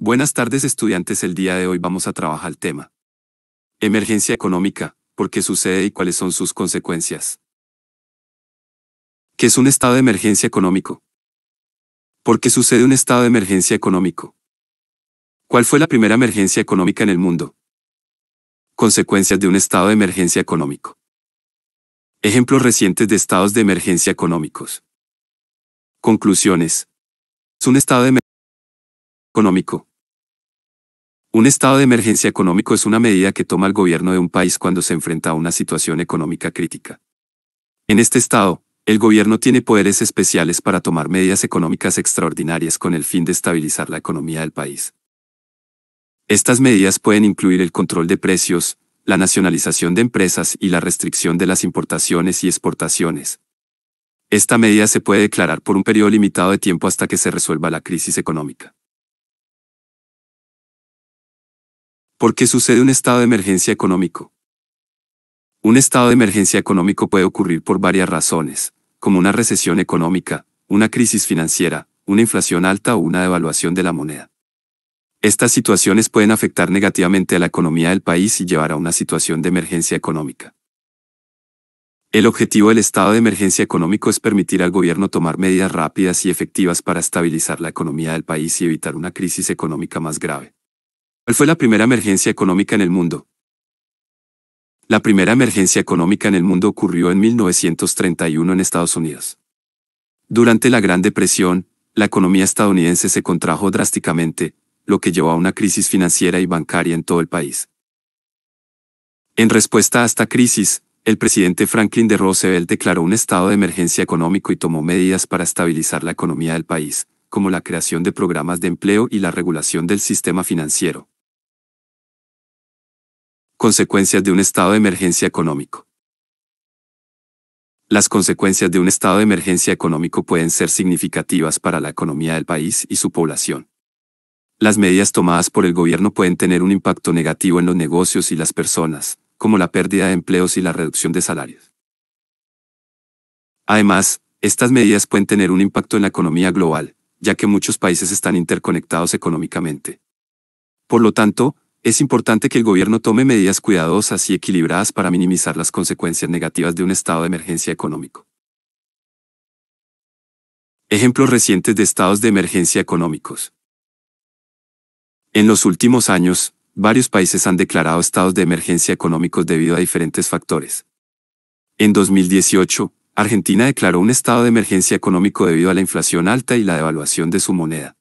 Buenas tardes estudiantes, el día de hoy vamos a trabajar el tema. Emergencia económica, ¿por qué sucede y cuáles son sus consecuencias? ¿Qué es un estado de emergencia económico? ¿Por qué sucede un estado de emergencia económico? ¿Cuál fue la primera emergencia económica en el mundo? Consecuencias de un estado de emergencia económico. Ejemplos recientes de estados de emergencia económicos. Conclusiones. Es un estado de emergencia económico. Un estado de emergencia económico es una medida que toma el gobierno de un país cuando se enfrenta a una situación económica crítica. En este estado, el gobierno tiene poderes especiales para tomar medidas económicas extraordinarias con el fin de estabilizar la economía del país. Estas medidas pueden incluir el control de precios, la nacionalización de empresas y la restricción de las importaciones y exportaciones. Esta medida se puede declarar por un periodo limitado de tiempo hasta que se resuelva la crisis económica. ¿Por qué sucede un estado de emergencia económico. Un estado de emergencia económico puede ocurrir por varias razones, como una recesión económica, una crisis financiera, una inflación alta o una devaluación de la moneda. Estas situaciones pueden afectar negativamente a la economía del país y llevar a una situación de emergencia económica. El objetivo del estado de emergencia económico es permitir al gobierno tomar medidas rápidas y efectivas para estabilizar la economía del país y evitar una crisis económica más grave. ¿Cuál fue la primera emergencia económica en el mundo? La primera emergencia económica en el mundo ocurrió en 1931 en Estados Unidos. Durante la Gran Depresión, la economía estadounidense se contrajo drásticamente, lo que llevó a una crisis financiera y bancaria en todo el país. En respuesta a esta crisis, el presidente Franklin D. Roosevelt declaró un estado de emergencia económico y tomó medidas para estabilizar la economía del país, como la creación de programas de empleo y la regulación del sistema financiero. Consecuencias de un estado de emergencia económico. Las consecuencias de un estado de emergencia económico pueden ser significativas para la economía del país y su población. Las medidas tomadas por el gobierno pueden tener un impacto negativo en los negocios y las personas, como la pérdida de empleos y la reducción de salarios. Además, estas medidas pueden tener un impacto en la economía global, ya que muchos países están interconectados económicamente. Por lo tanto, es importante que el gobierno tome medidas cuidadosas y equilibradas para minimizar las consecuencias negativas de un estado de emergencia económico. Ejemplos recientes de estados de emergencia económicos. En los últimos años, varios países han declarado estados de emergencia económicos debido a diferentes factores. En 2018, Argentina declaró un estado de emergencia económico debido a la inflación alta y la devaluación de su moneda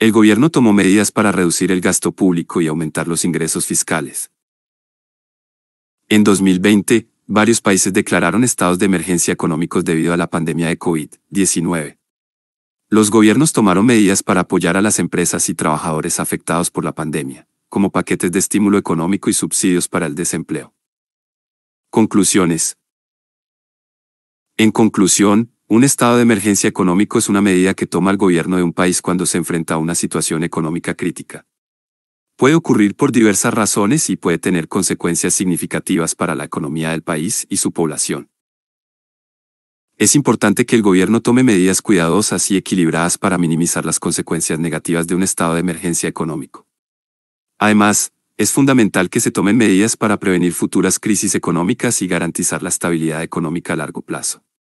el gobierno tomó medidas para reducir el gasto público y aumentar los ingresos fiscales. En 2020, varios países declararon estados de emergencia económicos debido a la pandemia de COVID-19. Los gobiernos tomaron medidas para apoyar a las empresas y trabajadores afectados por la pandemia, como paquetes de estímulo económico y subsidios para el desempleo. Conclusiones. En conclusión, un estado de emergencia económico es una medida que toma el gobierno de un país cuando se enfrenta a una situación económica crítica. Puede ocurrir por diversas razones y puede tener consecuencias significativas para la economía del país y su población. Es importante que el gobierno tome medidas cuidadosas y equilibradas para minimizar las consecuencias negativas de un estado de emergencia económico. Además, es fundamental que se tomen medidas para prevenir futuras crisis económicas y garantizar la estabilidad económica a largo plazo.